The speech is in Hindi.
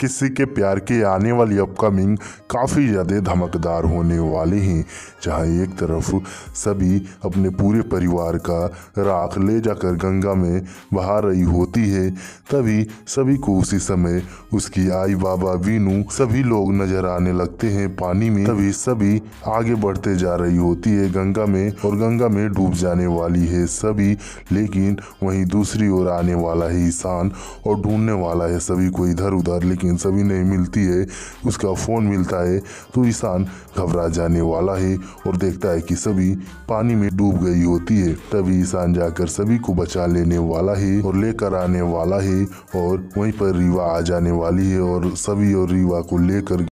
किसी के प्यार की आने वाली अपकमिंग काफ़ी ज़्यादा धमकदार होने वाली हैं जहाँ एक तरफ सभी अपने पूरे परिवार का राख ले जाकर गंगा में बहा रही होती है तभी सभी को उसी समय उसकी आई बाबा वीनू सभी लोग नजर आने लगते हैं पानी में तभी सभी आगे बढ़ते जा रही होती है गंगा में और गंगा में डूब जाने वाली है सभी लेकिन वहीं दूसरी ओर आने वाला है ईशान और ढूंढने वाला है सभी को इधर उधर लेकिन सभी नहीं मिलती है उसका फ़ोन मिलता है तो ईशान घबरा जाने वाला है और देखता है कि सभी पानी में डूब गई होती है तभी ईशान जाकर सभी को बचा लेने वाला है और लेकर आने वाला है और वहीं पर रीवा आ जाने वाली है और सभी और रीवा को लेकर